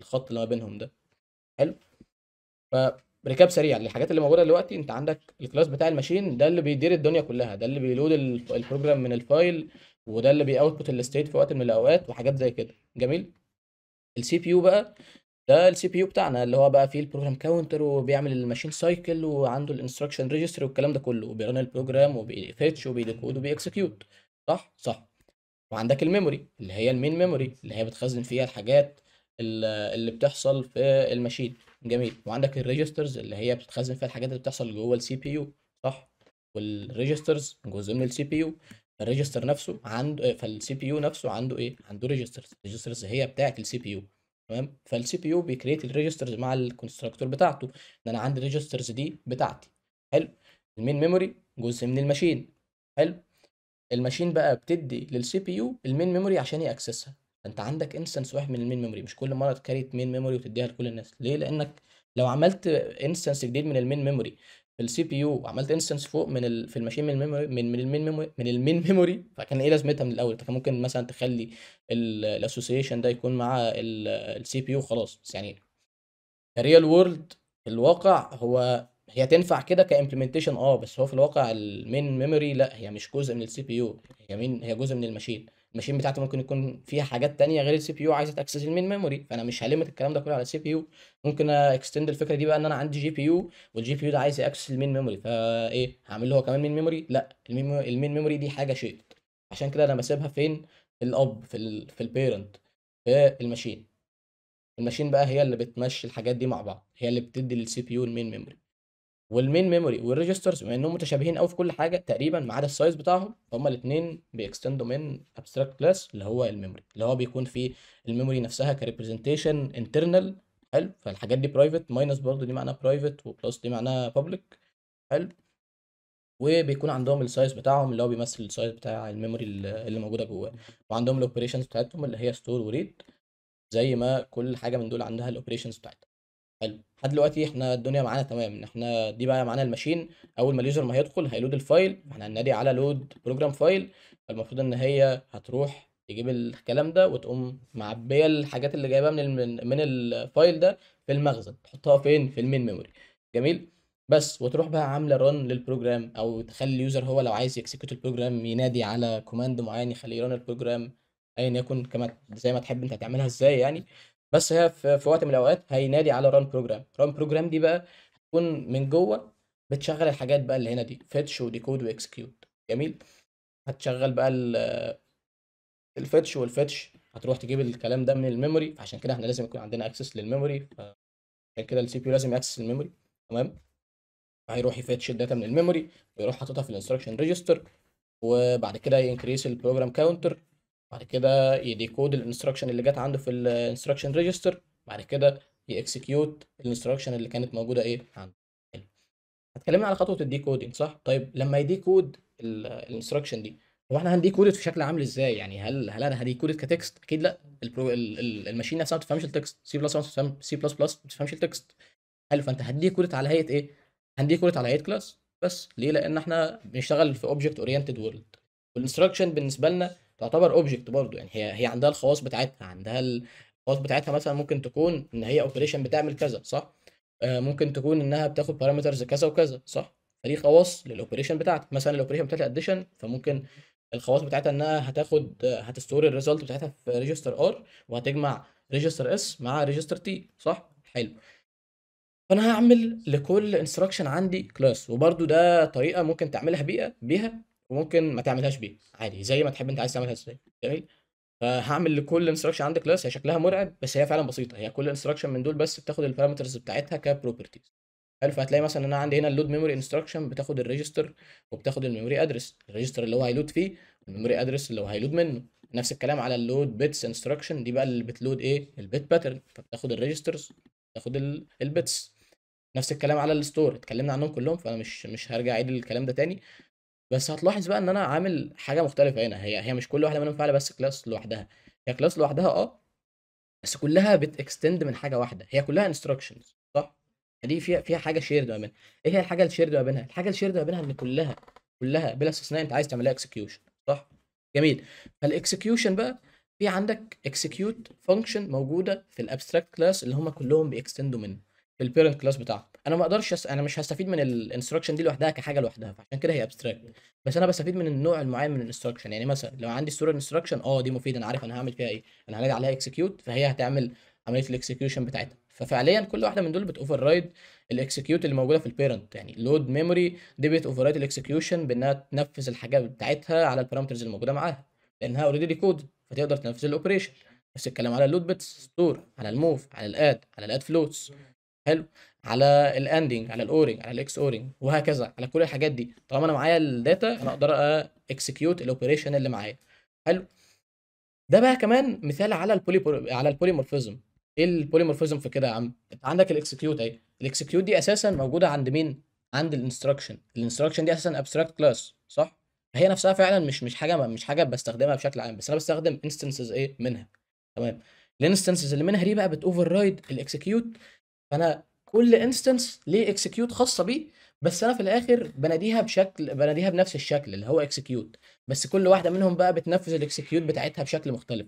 الخط اللي ما بينهم ده حلو فريكاب سريع للحاجات اللي موجوده دلوقتي انت عندك الكلاس بتاع الماشين ده اللي بيدير الدنيا كلها ده اللي بيلود البروجرام من الفايل وده اللي بيأوتبوت الستيت في وقت من الاوقات وحاجات زي كده جميل السي بي يو بقى ده السي بي يو بتاعنا اللي هو بقى فيه البروجرام كاونتر وبيعمل الماشين سايكل وعنده الانستراكشن ريجستر والكلام ده كله وبيرن البروجرام وبيفتش وبيديكود وبيكسكيوت صح صح وعندك الميموري اللي هي المين ميموري اللي هي بتخزن فيها الحاجات اللي بتحصل في الماشين جميل وعندك الريجسترز اللي هي بتتخزن فيها الحاجات اللي بتحصل جوه السي بي يو صح والريجسترز جزء من السي بي يو الريجستر نفسه عنده فالسي بي يو نفسه عنده ايه عنده ريجسترز الريجسترز هي بتاعه السي بي يو تمام فالسي بي يو بيكريت الريجسترز مع الكونستراكتور بتاعته ان انا عندي الريجسترز دي بتاعتي حلو المين ميموري جزء من الماشين حلو الماشين بقى بتدي للسي بي يو المين ميموري عشان ياكسسها انت عندك انستنس واحد من المين ميموري مش كل مره تكريت مين ميموري وتديها لكل الناس ليه لانك لو عملت انستنس جديد من المين ميموري في السي بي يو وعملت انستنس فوق من ال... في الماشين من الميموري من من المين ميموري من المين ميموري فكان ايه لازمتها من الاول فكان ممكن مثلا تخلي الاسوسيشن ده يكون مع السي بي يو خلاص بس يعني الريال وورلد الواقع هو هي تنفع كده كامبلمنتيشن اه بس هو في الواقع المين ميموري لا هي مش جزء من السي بي يو هي مين هي جزء من الماشين الماشين بتاعتي ممكن يكون فيها حاجات تانية غير السي بي يو عايزه تاكسس المين ميموري فانا مش هلمت الكلام ده كله على السي بي يو ممكن اكستند الفكره دي بقى ان انا عندي جي بي يو والجي بي يو ده عايز ياكسس المين ميموري فايه هعمل له هو كمان مين ميموري لا المين ميموري دي حاجه شيء عشان كده انا بسيبها فين في الاب في الـ في البيرنت في الماشين الماشين بقى هي اللي بتمشي الحاجات دي مع بعض هي اللي بتدي للسي بي يو المين ميموري والمين ميموري والريجسترز بما انهم متشابهين قوي في كل حاجه تقريبا ما عدا السايز بتاعهم هما الاثنين بيكستندوا من ابستراكت كلاس اللي هو الميموري اللي هو بيكون فيه الميموري نفسها كريبريزنتيشن انترنال حلو فالحاجات دي برايفت ماينس برضه دي معناها برايفت وبلس دي معناها بابليك حلو وبيكون عندهم السايز بتاعهم اللي هو بيمثل السايز بتاع الميموري اللي موجوده جواه وعندهم الاوبريشنز بتاعتهم اللي هي ستور وريد زي ما كل حاجه من دول عندها الاوبريشنز بتاعتها حلو لحد دلوقتي احنا الدنيا معانا تمام احنا دي بقى معانا الماشين اول ما اليوزر ما هيدخل هيلود الفايل احنا هننادي على لود بروجرام فايل فالمفروض ان هي هتروح تجيب الكلام ده وتقوم معبيه الحاجات اللي جايبها من من الفايل ده في المخزن تحطها فين في المين ميموري جميل بس وتروح بقى عامله ران للبروجرام او تخلي اليوزر هو لو عايز يكسكيوت البروجرام ينادي على كوماند معين يخليه يران البروجرام ايا يكن كما زي ما تحب انت هتعملها ازاي يعني بس هي في, وقت من الاوقات هينادي على ران بروجرام ران بروجرام دي بقى هتكون من جوه بتشغل الحاجات بقى اللي هنا دي فيتش وديكود واكسكيوت جميل هتشغل بقى الفيتش والفيتش هتروح تجيب الكلام ده من الميموري عشان كده احنا لازم يكون عندنا اكسس للميموري عشان كده السي بي يو لازم ياكسس الميموري تمام هيروح يفتش الداتا من الميموري ويروح حاططها في الانستركشن ريجستر وبعد كده ينكريس البروجرام كاونتر بعد كده يديكود الانستراكشن اللي جت عنده في الانستراكشن ريجستر بعد كده يكسكيوت الانستراكشن اللي كانت موجوده ايه عنده اتكلمنا على خطوه الديكودينج صح طيب لما يديكود الانستراكشن دي هو احنا هنديكود في شكل عامل ازاي يعني هل هل انا هديكود كتكست اكيد لا البرو... الماشين نفسها ما بتفهمش التكست سي بلس بلس سي بلس بلس ما بتفهمش التكست حلو فانت هديكود على هيئه ايه هنديكود على هيئه كلاس بس ليه لان احنا بنشتغل في اوبجكت اورينتد وورلد والانستراكشن بالنسبه لنا تعتبر اوبجكت برضو يعني هي هي عندها الخواص بتاعتها عندها الخواص بتاعتها مثلا ممكن تكون ان هي اوبريشن بتعمل كذا صح آه ممكن تكون انها بتاخد بارامترز كذا وكذا صح فدي خواص للاوبريشن بتاعتها مثلا الاوبريشن بتاعت الاديشن فممكن الخواص بتاعتها انها هتاخد هتستور الريزلت بتاعتها في ريجستر ار وهتجمع ريجستر اس مع ريجستر تي صح حلو فانا هعمل لكل انستراكشن عندي كلاس وبرده ده طريقه ممكن تعملها بيها بيها وممكن ما تعملهاش بيه عادي زي ما تحب انت عايز تعملها ازاي جميل فهعمل لكل انستراكشن عندك كلاس هي شكلها مرعب بس هي فعلا بسيطه هي كل انستراكشن من دول بس بتاخد البارامترز بتاعتها كبروبرتيز حلو فهتلاقي مثلا انا عندي هنا اللود ميموري انستراكشن بتاخد الريجستر وبتاخد الميموري ادرس الريجستر اللي هو هيلود فيه والميموري ادرس اللي هو هيلود منه نفس الكلام على اللود بيتس انستراكشن دي بقى اللي بتلود ايه البيت باترن فبتاخد الريجسترز تاخد البيتس نفس الكلام على الستور اتكلمنا عنهم كلهم فانا مش مش هرجع اعيد الكلام ده تاني بس هتلاحظ بقى ان انا عامل حاجه مختلفه هنا هي هي مش كل واحده منهم فعلا بس كلاس لوحدها هي كلاس لوحدها اه بس كلها بتكستند من حاجه واحده هي كلها انستراكشنز صح دي فيها فيها حاجه شيرد ما بينها ايه هي الحاجه الشيرد ما بينها الحاجه الشيرد ما بينها ان كلها كلها بلا استثناء انت عايز تعملها اكسكيوشن صح جميل فالاكسكيوشن بقى في عندك اكسكيوت فانكشن موجوده في الابستراكت كلاس اللي هم كلهم بيكستندوا منه في البيرنت كلاس بتاعها انا ما اقدرش أس... انا مش هستفيد من الانستراكشن دي لوحدها كحاجه لوحدها فعشان كده هي ابستراكت بس انا بستفيد من النوع المعين من الانستراكشن يعني مثلا لو عندي ستور انستراكشن اه دي مفيده انا عارف انا هعمل فيها ايه انا هنادي عليها اكسكيوت فهي هتعمل عمليه الاكسكيوشن بتاعتها ففعليا كل واحده من دول بتوفر رايد الاكسكيوت اللي موجوده في البيرنت يعني لود ميموري دي بتوفر رايد الاكسكيوشن بانها تنفذ الحاجه بتاعتها على البارامترز اللي موجوده معاها لانها اوريدي ريكود فتقدر تنفذ الاوبريشن بس الكلام على اللود بتس ستور على الموف على الاد على الاد فلوتس حلو على الاندنج على الاورنج على الاكس اورنج وهكذا على كل الحاجات دي طالما انا معايا الداتا انا اقدر اكسكيوت الاوبريشن اللي معايا حلو ده بقى كمان مثال على البولي على البوليمورفيزم ايه البوليمورفيزم في كده يا عم انت عندك الاكسكيوت اهي الاكسكيوت دي اساسا موجوده عند مين عند الانستراكشن الانستراكشن دي اساسا ابستراكت كلاس صح هي نفسها فعلا مش مش حاجه مش حاجه بستخدمها بشكل عام بس انا بستخدم انستنسز ايه منها تمام الانستنسز اللي منها دي بقى بتوفر رايد الاكسكيوت فانا كل انستنس ليه اكسكيوت خاصه بيه بس انا في الاخر بناديها بشكل بناديها بنفس الشكل اللي هو اكسكيوت بس كل واحده منهم بقى بتنفذ الاكسكيوت بتاعتها بشكل مختلف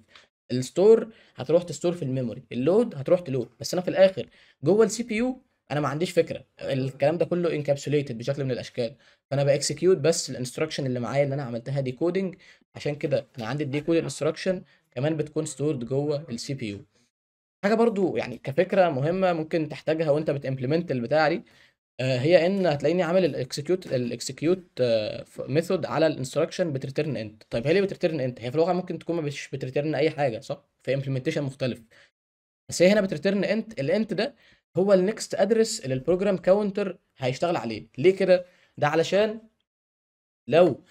الستور هتروح تستور في الميموري اللود هتروح تلود بس انا في الاخر جوه السي بي يو انا ما عنديش فكره الكلام ده كله انكابسوليتد بشكل من الاشكال فانا باكسكيوت بس الانستراكشن اللي معايا اللي انا عملتها ديكودنج عشان كده انا عندي الديكود انستراكشن كمان بتكون ستورد جوه السي بي يو حاجه برضو يعني كفكره مهمه ممكن تحتاجها وانت بتمبلمنت البتاعه دي آه، هي ان هتلاقيني عامل الاكسكيوت الاكسكيوت ميثود على الانستراكشن بتريتيرن انت طيب هي ليه بتريتيرن انت هي في الواقع ممكن تكون مش بتريتيرن اي حاجه صح في امبلمنتيشن مختلف بس هي هنا بتريتيرن انت الانت ده هو النكست ادرس اللي البروجرام كاونتر هيشتغل عليه ليه كده ده علشان لو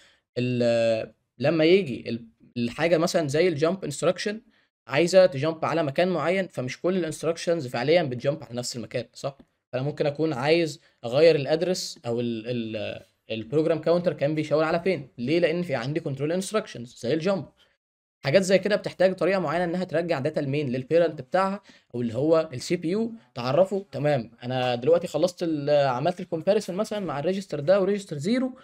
لما يجي الحاجه مثلا زي الجامب انستراكشن عايزه تجامب على مكان معين فمش كل الانستراكشنز فعليا بتجامب على نفس المكان صح فانا ممكن اكون عايز اغير الادرس او البروجرام كاونتر كان بيشاور على فين ليه لان في عندي كنترول انستراكشنز زي الجامب حاجات زي كده بتحتاج طريقه معينه انها ترجع داتا لمين للبيرنت بتاعها او اللي هو السي بي يو تعرفه تمام انا دلوقتي خلصت عملت الكومباريسون مثلا مع الريجستر ده وريجستر زيرو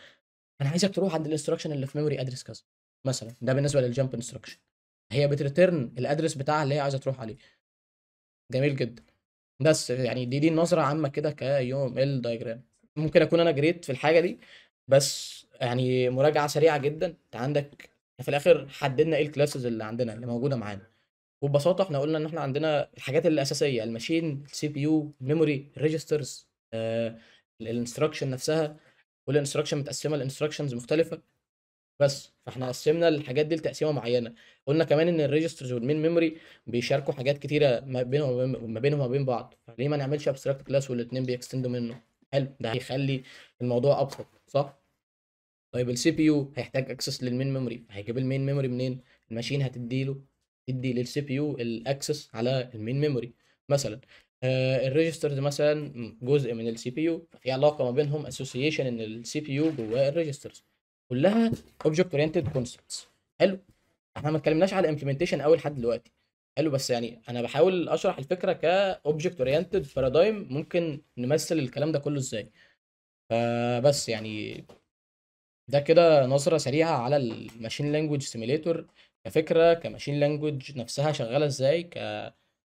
انا عايزك تروح عند الانستراكشن اللي في ميموري ادرس كذا مثلا ده بالنسبه للجامب انستراكشن هي بتريتيرن الادرس بتاعها اللي هي عايزه تروح عليه جميل جدا بس يعني دي دي نظره عامه كده كيوم ال دايجرام ممكن اكون انا جريت في الحاجه دي بس يعني مراجعه سريعه جدا انت عندك في الاخر حددنا ايه الكلاسز اللي عندنا اللي موجوده معانا وببساطه احنا قلنا ان احنا عندنا الحاجات الاساسيه الماشين السي بي يو ميموري ريجسترز الانستراكشن نفسها كل انستراكشن متقسمه لانستراكشنز مختلفه بس فاحنا قسمنا الحاجات دي لتقسيمه معينه قلنا كمان ان الريجسترز والمين ميموري بيشاركوا حاجات كتيره ما بينهم ما بينهم وما بين بعض فليه ما نعملش ابستراكت كلاس والاثنين بيكستندوا منه حلو ده هيخلي الموضوع ابسط صح طيب السي بي يو هيحتاج اكسس للمين ميموري هيجيب المين ميموري منين الماشين هتديله تدي للسي بي يو الاكسس على المين ميموري مثلا آه الريجسترز مثلا جزء من السي بي يو ففي علاقه ما بينهم اسوسيشن ان السي بي يو جواه الريجسترز كلها اوبجكت اورينتد كونسبتس حلو احنا ما اتكلمناش على امبلمنتيشن قوي لحد دلوقتي حلو بس يعني انا بحاول اشرح الفكره كاوبجكت اورينتد بارادايم ممكن نمثل الكلام ده كله ازاي فبس يعني ده كده نظره سريعه على الماشين لانجوج سيميليتور كفكره كماشين لانجوج نفسها شغاله ازاي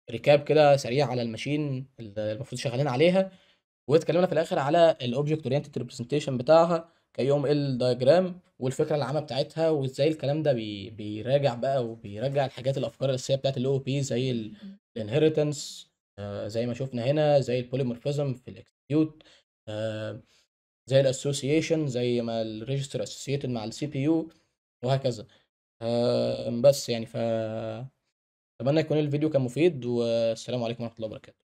كريكاب كده سريع على الماشين اللي المفروض شغالين عليها واتكلمنا في الاخر على الاوبجكت اورينتد ريبرزنتيشن بتاعها كيوم ال دايجرام والفكره العامه بتاعتها وازاي الكلام ده بي بيراجع بقى وبيراجع الحاجات الافكار الاساسيه بتاعت الاو بي زي الانهيرتنس زي ما شفنا هنا زي البوليمورفيزم في الاكسكيوت آه، زي الاسوسيشن زي ما الريجستر اسوسييتد مع السي بي يو وهكذا آه، بس يعني ف اتمنى يكون الفيديو كان مفيد والسلام عليكم ورحمه الله وبركاته